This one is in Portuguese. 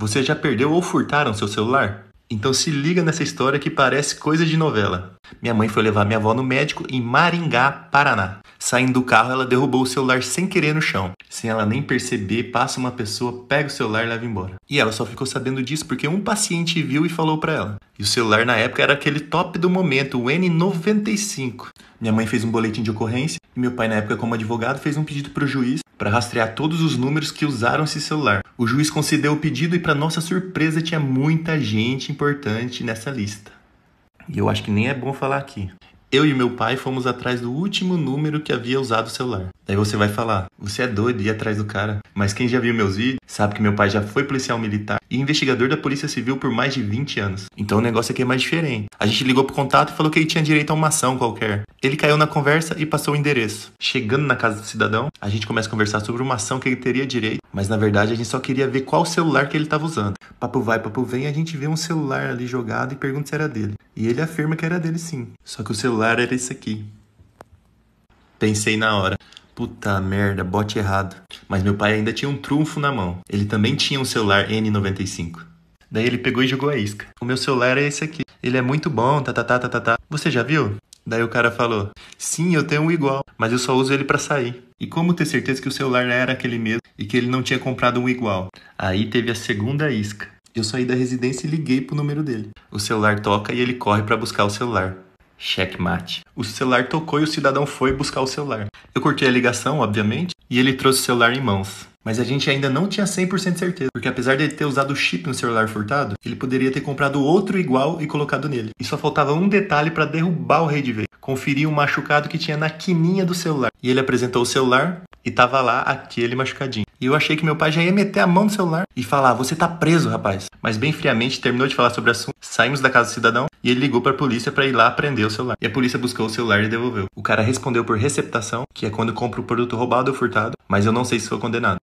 Você já perdeu ou furtaram seu celular? Então se liga nessa história que parece coisa de novela. Minha mãe foi levar minha avó no médico em Maringá, Paraná. Saindo do carro, ela derrubou o celular sem querer no chão. Sem ela nem perceber, passa uma pessoa, pega o celular e leva embora. E ela só ficou sabendo disso porque um paciente viu e falou para ela. E o celular na época era aquele top do momento, o N95. Minha mãe fez um boletim de ocorrência e meu pai, na época, como advogado, fez um pedido para o juiz para rastrear todos os números que usaram esse celular. O juiz concedeu o pedido e, para nossa surpresa, tinha muita gente importante nessa lista. E eu acho que nem é bom falar aqui. Eu e meu pai fomos atrás do último número que havia usado o celular. Daí você vai falar, você é doido ir atrás do cara. Mas quem já viu meus vídeos sabe que meu pai já foi policial militar e investigador da Polícia Civil por mais de 20 anos. Então o negócio aqui é mais diferente. A gente ligou pro contato e falou que ele tinha direito a uma ação qualquer. Ele caiu na conversa e passou o endereço. Chegando na casa do cidadão, a gente começa a conversar sobre uma ação que ele teria direito, mas na verdade a gente só queria ver qual celular que ele estava usando. Papo vai, papo vem, a gente vê um celular ali jogado e pergunta se era dele e ele afirma que era dele sim. Só que o celular era esse aqui. Pensei na hora. Puta merda, bote errado. Mas meu pai ainda tinha um trunfo na mão. Ele também tinha um celular N95. Daí ele pegou e jogou a isca. O meu celular é esse aqui. Ele é muito bom, tá, tá, tá, tá, tá, tá. Você já viu? Daí o cara falou: Sim, eu tenho um igual, mas eu só uso ele para sair. E como ter certeza que o celular era aquele mesmo e que ele não tinha comprado um igual? Aí teve a segunda isca. Eu saí da residência e liguei pro número dele. O celular toca e ele corre para buscar o celular. Checkmate. O celular tocou e o cidadão foi buscar o celular. Eu cortei a ligação, obviamente, e ele trouxe o celular em mãos. Mas a gente ainda não tinha 100% de certeza, porque apesar de ele ter usado o chip no celular furtado, ele poderia ter comprado outro igual e colocado nele. E só faltava um detalhe para derrubar o rei de ver. Conferir o machucado que tinha na quininha do celular. E ele apresentou o celular e tava lá aquele machucadinho. E eu achei que meu pai já ia meter a mão no celular e falar: Você tá preso, rapaz. Mas bem friamente terminou de falar sobre o assunto, saímos da casa do cidadão e ele ligou para a polícia para ir lá prender o celular. E a polícia buscou o celular e devolveu. O cara respondeu por receptação, que é quando compra o produto roubado ou furtado, mas eu não sei se foi condenado.